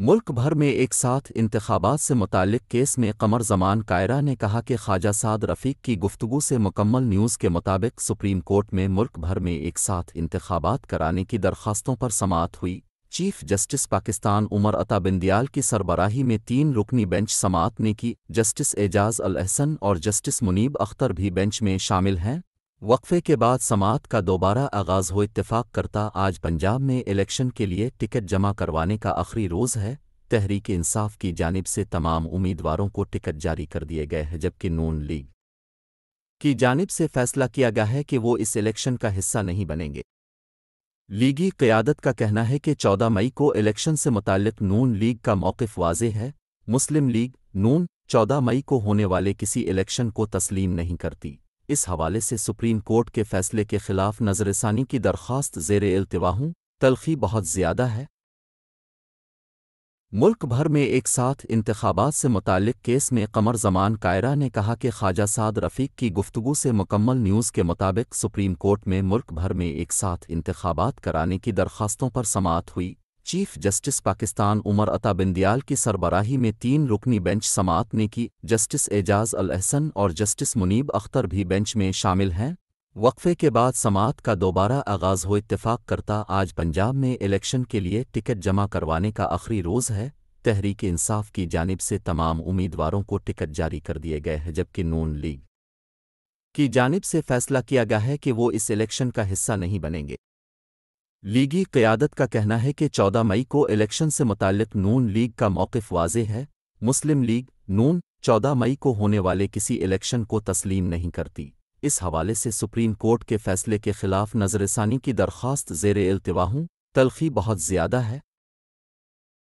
मुल्क भर में एक साथ इंतबात से मुतल केस में कमर जमान कायरा ने कहा कि ख्वाजा साद रफ़ीक की गुफ्तु से मुकम्मल न्यूज़ के मुताबिक सुप्रीम कोर्ट में मुल्क भर में एक साथ इंतबात कराने की दरख्वास्तों पर समात हुई चीफ जस्टिस पाकिस्तान उमर अता बिंदयाल की सरबराही में तीन रुकनी बेंच समात ने की जस्टिस एजाज अल अहसन और जस्टिस मुनीब अख्तर भी बेंच में शामिल हैं वक्फे के बाद समात का दोबारा आगाज़ हो इत्तेफाक करता आज पंजाब में इलेक्शन के लिए टिकट जमा करवाने का आखिरी रोज़ है तहरीक इंसाफ की जानिब से तमाम उम्मीदवारों को टिकट जारी कर दिए गए हैं जबकि नून लीग की जानिब से फैसला किया गया है कि वो इस इलेक्शन का हिस्सा नहीं बनेंगे लीगी क़्यादत का कहना है कि 14 मई को इलेक्शन से मुतक नून लीग का मौक़ वाज है मुस्लिम लीग नून 14 मई को होने वाले किसी इलेक्शन को तस्लीम नहीं करती इस हवाले से सुप्रीम कोर्ट के फैसले के खिलाफ नज़रसानी की दरख्वास्त जेर अल्तवा हूँ तलखी बहुत ज़्यादा है मुल्क भर में एक साथ इंतबात से मुतक केस में कमर जमान कायरा ने कहा कि ख्वाजा साद रफीक की गुफ्तगु से मुकम्मल न्यूज़ के मुताबिक सुप्रीम कोर्ट में मुल्क भर में एक साथ इंतबात कराने की दरख्वास्तों पर समात हुई चीफ जस्टिस पाकिस्तान उमर अता बिंदियाल की सरबराही में तीन रुकनी बेंच समात ने की जस्टिस एजाज अल अहसन और जस्टिस मुनीब अख्तर भी बेंच में शामिल हैं वक्फे के बाद समात का दोबारा आगाज़ हो इतफाक करता आज पंजाब में इलेक्शन के लिए टिकट जमा करवाने का आखिरी रोज़ है तहरीक इंसाफ की जानब से तमाम उम्मीदवारों को टिकट जारी कर दिए गए हैं जबकि नून लीग की जानब से फैसला किया गया है कि वो इस इलेक्शन का हिस्सा नहीं बनेंगे लीगी क़्यादत का कहना है कि 14 मई को इलेक्शन से मुतक नून लीग का मौक़ वाज है मुस्लिम लीग नून 14 मई को होने वाले किसी इलेक्शन को तस्लीम नहीं करती इस हवाले से सुप्रीम कोर्ट के फैसले के खिलाफ नज़रसानी की दरख्वास्त जेर अल्तवा हूँ तलखी बहुत ज़्यादा है